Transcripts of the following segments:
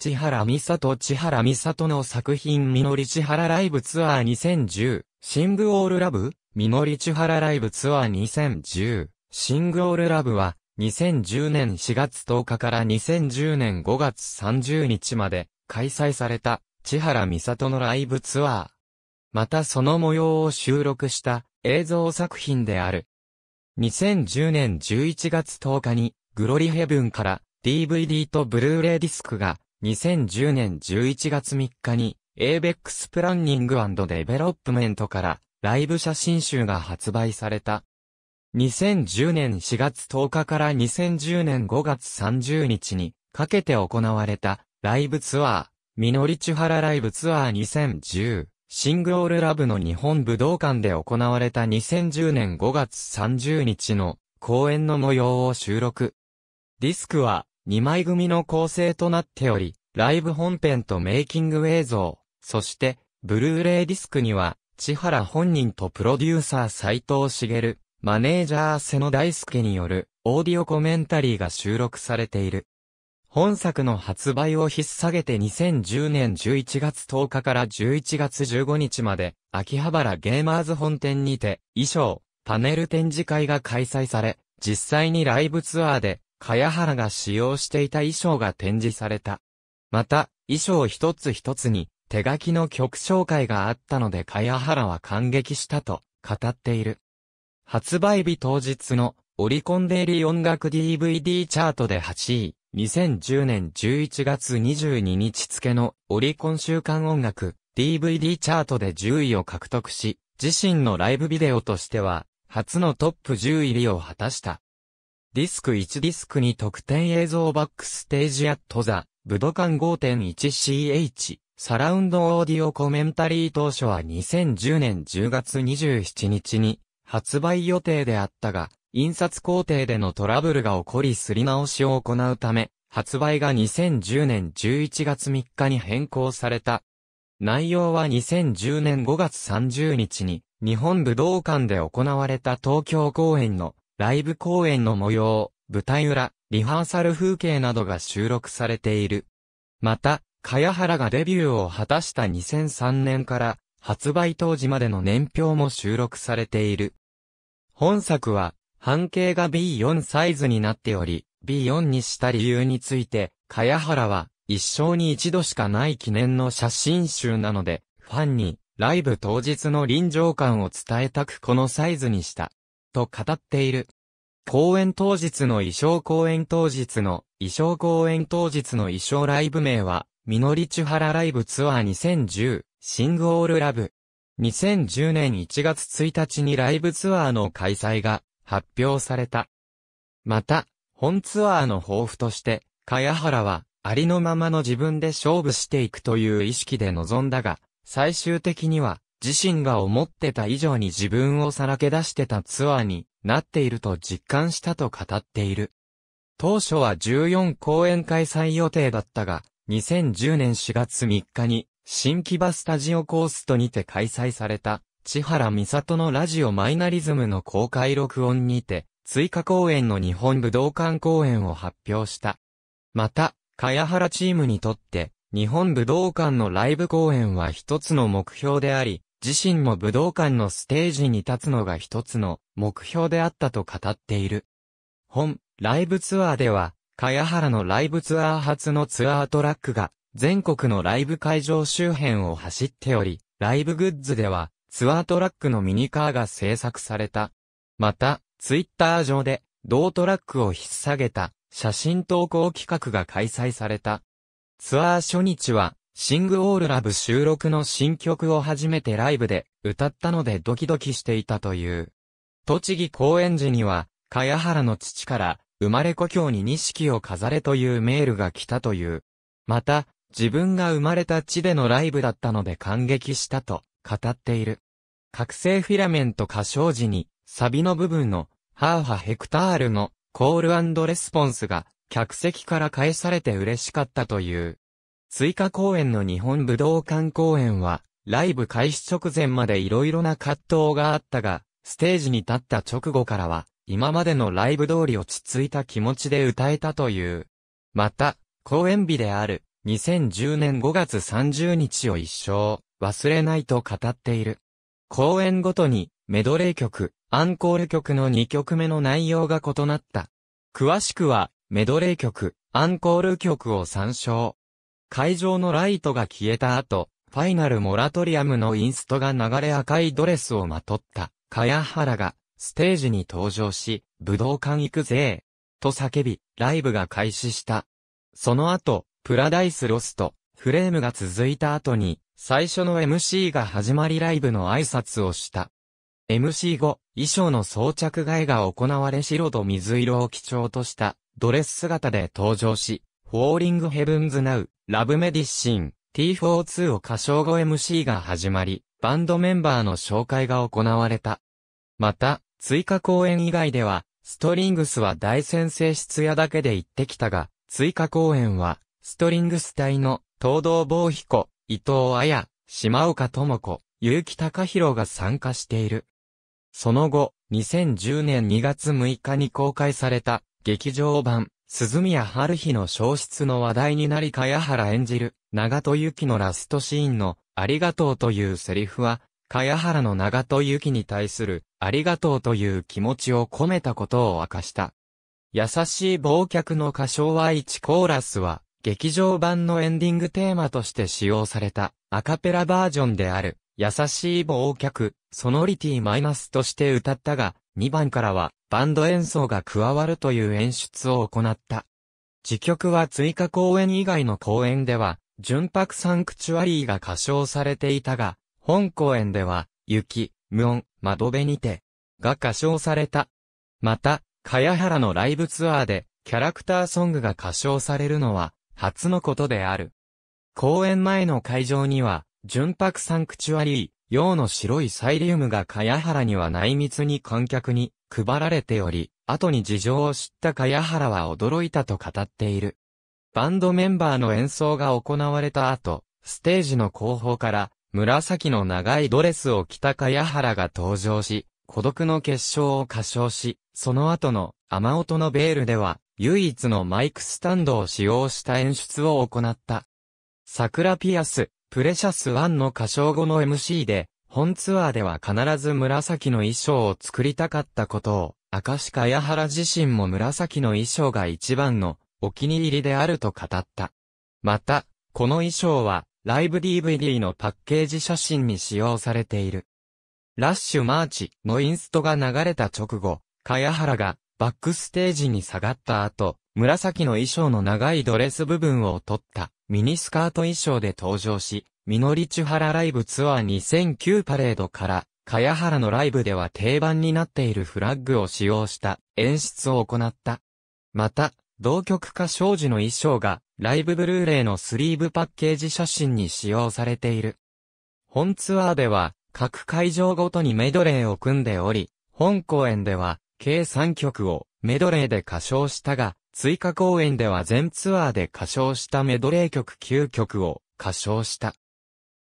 千原美里千原美里の作品みのり千原ライブツアー2010、シングオールラブみのり千原ライブツアー2010、シングオールラブは、2010年4月10日から2010年5月30日まで開催された千原美里のライブツアー。またその模様を収録した映像作品である。2010年11月10日にグロリヘブンから DVD とブルーレイディスクが2010年11月3日に、ABEX プランニングデベロップメントからライブ写真集が発売された。2010年4月10日から2010年5月30日にかけて行われたライブツアー、ミノリチュハラライブツアー2010、シングオールラブの日本武道館で行われた2010年5月30日の公演の模様を収録。ディスクは2枚組の構成となっており、ライブ本編とメイキング映像、そして、ブルーレイディスクには、千原本人とプロデューサー斎藤茂、マネージャー瀬野大輔による、オーディオコメンタリーが収録されている。本作の発売を引っ下げて2010年11月10日から11月15日まで、秋葉原ゲーマーズ本店にて、衣装、パネル展示会が開催され、実際にライブツアーで、茅原が使用していた衣装が展示された。また、衣装一つ一つに手書きの曲紹介があったので茅原は感激したと語っている。発売日当日のオリコンデイリー音楽 DVD チャートで8位、2010年11月22日付のオリコン週間音楽 DVD チャートで10位を獲得し、自身のライブビデオとしては初のトップ10入りを果たした。ディスク1ディスク2特典映像バックステージアットザ、武道館 5.1ch、サラウンドオーディオコメンタリー当初は2010年10月27日に発売予定であったが、印刷工程でのトラブルが起こりすり直しを行うため、発売が2010年11月3日に変更された。内容は2010年5月30日に日本武道館で行われた東京公演のライブ公演の模様、舞台裏、リハーサル風景などが収録されている。また、かやはらがデビューを果たした2003年から発売当時までの年表も収録されている。本作は、半径が B4 サイズになっており、B4 にした理由について、かやはらは、一生に一度しかない記念の写真集なので、ファンに、ライブ当日の臨場感を伝えたくこのサイズにした。と語っている。公演当日の衣装公演当日の衣装公演当日の衣装ライブ名は、みのりちはらライブツアー2010、シングオールラブ。2010年1月1日にライブツアーの開催が発表された。また、本ツアーの抱負として、茅原は、ありのままの自分で勝負していくという意識で臨んだが、最終的には、自身が思ってた以上に自分をさらけ出してたツアーになっていると実感したと語っている。当初は14公演開催予定だったが、2010年4月3日に新木場スタジオコーストにて開催された、千原美里のラジオマイナリズムの公開録音にて、追加公演の日本武道館公演を発表した。また、茅原チームにとって、日本武道館のライブ公演は一つの目標であり、自身も武道館のステージに立つのが一つの目標であったと語っている。本、ライブツアーでは、茅原のライブツアー初のツアートラックが、全国のライブ会場周辺を走っており、ライブグッズでは、ツアートラックのミニカーが制作された。また、ツイッター上で、同トラックを引っ提げた、写真投稿企画が開催された。ツアー初日は、シング・オール・ラブ収録の新曲を初めてライブで歌ったのでドキドキしていたという。栃木公演時には、茅原の父から生まれ故郷に錦を飾れというメールが来たという。また、自分が生まれた地でのライブだったので感激したと語っている。覚醒フィラメント歌唱時に、サビの部分の、ハーハヘクタールのコールレスポンスが客席から返されて嬉しかったという。追加公演の日本武道館公演は、ライブ開始直前まで色々な葛藤があったが、ステージに立った直後からは、今までのライブ通り落ち着いた気持ちで歌えたという。また、公演日である、2010年5月30日を一生、忘れないと語っている。公演ごとに、メドレー曲、アンコール曲の2曲目の内容が異なった。詳しくは、メドレー曲、アンコール曲を参照。会場のライトが消えた後、ファイナルモラトリアムのインストが流れ赤いドレスをまとった、茅原が、ステージに登場し、武道館行くぜと叫び、ライブが開始した。その後、プラダイスロスト、フレームが続いた後に、最初の MC が始まりライブの挨拶をした。MC 後、衣装の装着替えが行われ白と水色を基調とした、ドレス姿で登場し、フォーリングヘブンズナウ、ラブメディシン、T42 を歌唱後 MC が始まり、バンドメンバーの紹介が行われた。また、追加公演以外では、ストリングスは大先生室屋だけで行ってきたが、追加公演は、ストリングス隊の、東道坊彦、伊藤彩、島岡智子、結城隆弘が参加している。その後、2010年2月6日に公開された、劇場版、鈴宮春日の消失の話題になり茅原演じる、長戸由紀のラストシーンの、ありがとうというセリフは、茅原の長戸由紀に対する、ありがとうという気持ちを込めたことを明かした。優しい忘却の歌唱は1コーラスは、劇場版のエンディングテーマとして使用された、アカペラバージョンである、優しい忘却、ソノリティマイナスとして歌ったが、2番からは、バンド演奏が加わるという演出を行った。次曲は追加公演以外の公演では、純白サンクチュアリーが歌唱されていたが、本公演では、雪、無音、窓辺にて、が歌唱された。また、茅原のライブツアーで、キャラクターソングが歌唱されるのは、初のことである。公演前の会場には、純白サンクチュアリー、洋の白いサイリウムが茅原には内密に観客に配られており、後に事情を知った茅原は驚いたと語っている。バンドメンバーの演奏が行われた後、ステージの後方から紫の長いドレスを着た茅原が登場し、孤独の結晶を歌唱し、その後の雨音のベールでは、唯一のマイクスタンドを使用した演出を行った。桜ピアス、プレシャス1の歌唱後の MC で、本ツアーでは必ず紫の衣装を作りたかったことを、明石家原自身も紫の衣装が一番のお気に入りであると語った。また、この衣装はライブ DVD のパッケージ写真に使用されている。ラッシュマーチのインストが流れた直後、茅原がバックステージに下がった後、紫の衣装の長いドレス部分を取ったミニスカート衣装で登場し、ミノリチュハラライブツアー2009パレードから、茅原のライブでは定番になっているフラッグを使用した演出を行った。また、同曲歌唱時の衣装が、ライブブルーレイのスリーブパッケージ写真に使用されている。本ツアーでは、各会場ごとにメドレーを組んでおり、本公演では、計3曲をメドレーで歌唱したが、追加公演では全ツアーで歌唱したメドレー曲9曲を歌唱した。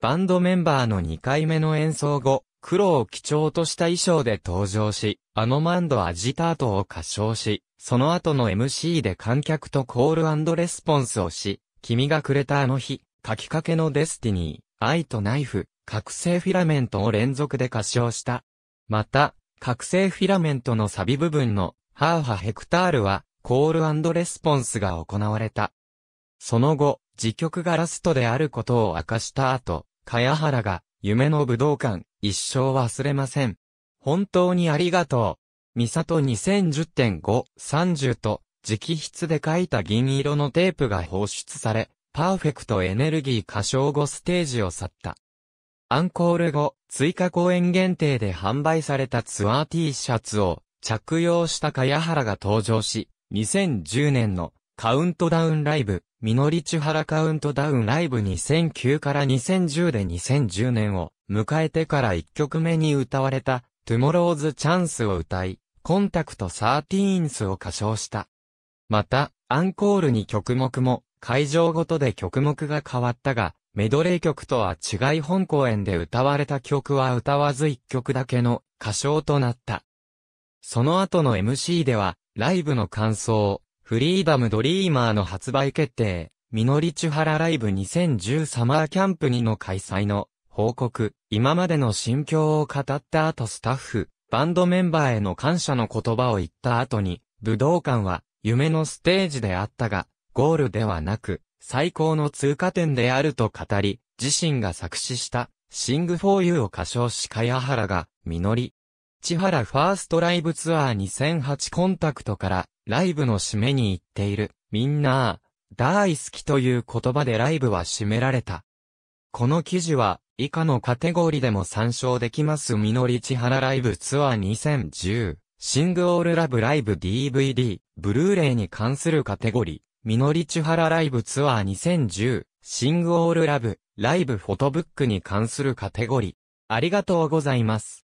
バンドメンバーの2回目の演奏後、黒を基調とした衣装で登場し、アノマンドアジタートを歌唱し、その後の MC で観客とコールレスポンスをし、君がくれたあの日、書きかけのデスティニー、愛とナイフ、覚醒フィラメントを連続で歌唱した。また、覚醒フィラメントのサビ部分の、ハーハヘクタールは、コールレスポンスが行われた。その後、自局がラストであることを明かした後、茅原が、夢の武道館、一生忘れません。本当にありがとう。ミサト2010.5、30と、直筆で書いた銀色のテープが放出され、パーフェクトエネルギー歌唱後ステージを去った。アンコール後、追加公演限定で販売されたツアー T シャツを着用した茅原が登場し、2010年のカウントダウンライブ、ミノリチュハラカウントダウンライブ2009から2010で2010年を迎えてから1曲目に歌われた、トゥモローズチャンスを歌い、コンタクト13スを歌唱した。また、アンコールに曲目も、会場ごとで曲目が変わったが、メドレー曲とは違い本公演で歌われた曲は歌わず1曲だけの歌唱となった。その後の MC では、ライブの感想、フリーダムドリーマーの発売決定、ミノリチュハラライブ2010サマーキャンプ2の開催の報告、今までの心境を語った後スタッフ、バンドメンバーへの感謝の言葉を言った後に、武道館は夢のステージであったが、ゴールではなく、最高の通過点であると語り、自身が作詞した、シングフォーユーを歌唱し茅原が、実り、千原ファーストライブツアー2008コンタクトから、ライブの締めに行っている、みんな大好きという言葉でライブは締められた。この記事は、以下のカテゴリーでも参照できますみのり千原ライブツアー2010、シングオールラブライブ DVD、ブルーレイに関するカテゴリー、みのり千原ライブツアー2010、シングオールラブ、ライブフォトブックに関するカテゴリー。ありがとうございます。